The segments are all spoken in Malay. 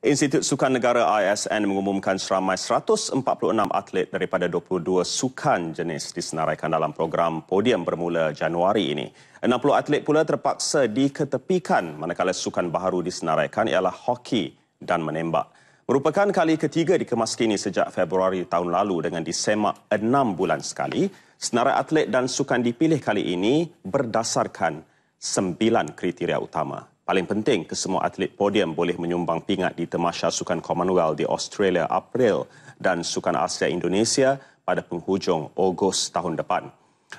Institut Sukan Negara ISN mengumumkan seramai 146 atlet daripada 22 sukan jenis disenaraikan dalam program podium bermula Januari ini. 60 atlet pula terpaksa diketepikan manakala sukan baharu disenaraikan ialah hoki dan menembak. Merupakan kali ketiga dikemaskini sejak Februari tahun lalu dengan disemak enam bulan sekali, senarai atlet dan sukan dipilih kali ini berdasarkan sembilan kriteria utama paling penting kesemua atlet podium boleh menyumbang pingat di Temasha Sukan Commonwealth di Australia April dan Sukan Asia Indonesia pada penghujung Ogos tahun depan.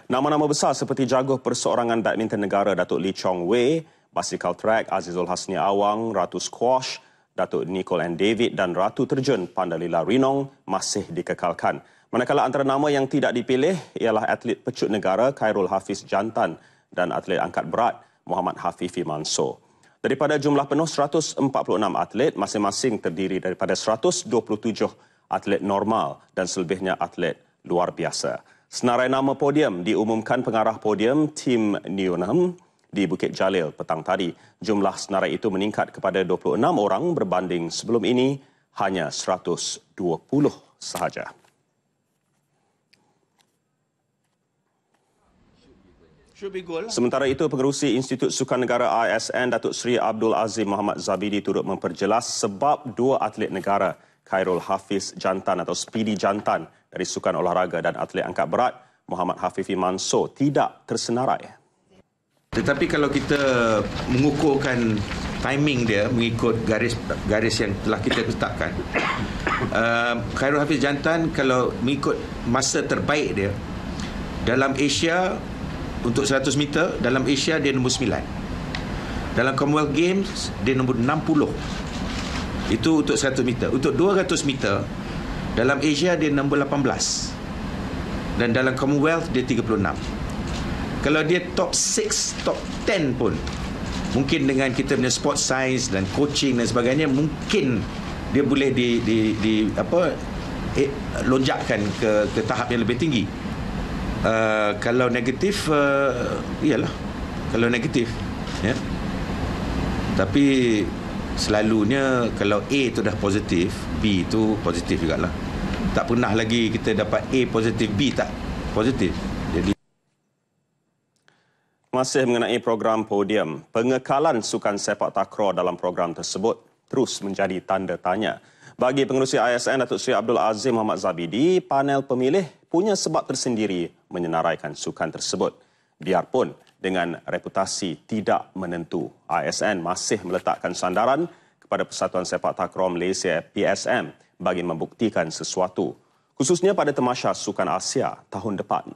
Nama-nama besar seperti jaguh perseorangan badminton negara Datuk Lee Chong Wei, basikal track Azizul Hasni Awang, Ratu Squash, Datuk Nicole and David dan Ratu Terjun Pandalila Rinong masih dikekalkan. Manakala antara nama yang tidak dipilih ialah atlet pecut negara Khairul Hafiz Jantan dan atlet angkat berat Muhammad Hafifi Mansor. Daripada jumlah penuh 146 atlet, masing-masing terdiri daripada 127 atlet normal dan selebihnya atlet luar biasa. Senarai nama podium diumumkan pengarah podium Tim Newnham di Bukit Jalil petang tadi. Jumlah senarai itu meningkat kepada 26 orang berbanding sebelum ini hanya 120 sahaja. Lah. Sementara itu, pengerusi Institut Sukan Negara ISN Datuk Seri Abdul Azim Muhammad Zabidi turut memperjelas sebab dua atlet negara, Khairul Hafiz Jantan atau Speedy Jantan dari Sukan Olahraga dan Atlet Angkat Berat, Muhammad Hafifi Manso tidak tersenarai. Tetapi kalau kita mengukurkan timing dia mengikut garis garis yang telah kita letakkan, uh, Khairul Hafiz Jantan kalau mengikut masa terbaik dia, dalam Asia untuk 100 meter dalam Asia dia nombor 9 dalam Commonwealth Games dia nombor 60 itu untuk 100 meter untuk 200 meter dalam Asia dia nombor 18 dan dalam Commonwealth dia 36 kalau dia top 6 top 10 pun mungkin dengan kita punya sport science dan coaching dan sebagainya mungkin dia boleh di di, di apa eh, lonjakkan ke ke tahap yang lebih tinggi uh, kalau negatif uh, iyalah kalau negatif ya yeah. tapi selalunya kalau A tu dah positif B tu positif juga lah. tak pernah lagi kita dapat A positif B tak positif jadi masih mengenai program podium pengekalan sukan sepak takraw dalam program tersebut terus menjadi tanda tanya bagi pengurusi ISN Datuk Seri Abdul Azim Muhammad Zabidi panel pemilih punya sebab tersendiri menyenaraikan sukan tersebut. Biarpun dengan reputasi tidak menentu, ASN masih meletakkan sandaran kepada Persatuan Sepak Takraw Malaysia PSM bagi membuktikan sesuatu, khususnya pada temasha Sukan Asia tahun depan.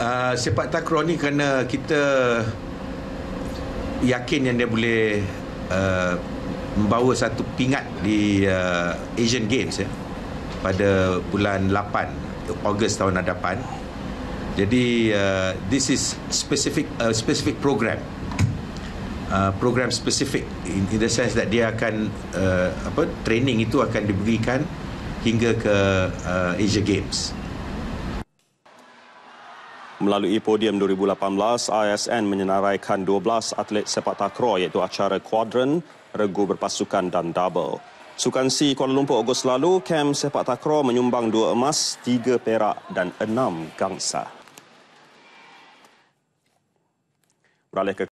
Uh, sepak takraw ni kerana kita yakin yang dia boleh uh, membawa satu pingat di uh, Asian Games ya pada bulan 8 Ogos tahun hadapan. Jadi uh, this is specific uh, specific program. Uh, program specific in, in the sense that dia akan uh, apa training itu akan diberikan hingga ke uh, Asia Games. Uh, Melalui podium 2018, ASN menyenaraikan 12 atlet sepak takraw iaitu acara kuadran, regu berpasukan dan double. Sukan C Kuala Lumpur Ogos lalu, kem sepak takraw menyumbang 2 emas, 3 perak dan 6 gangsa. Beralih ke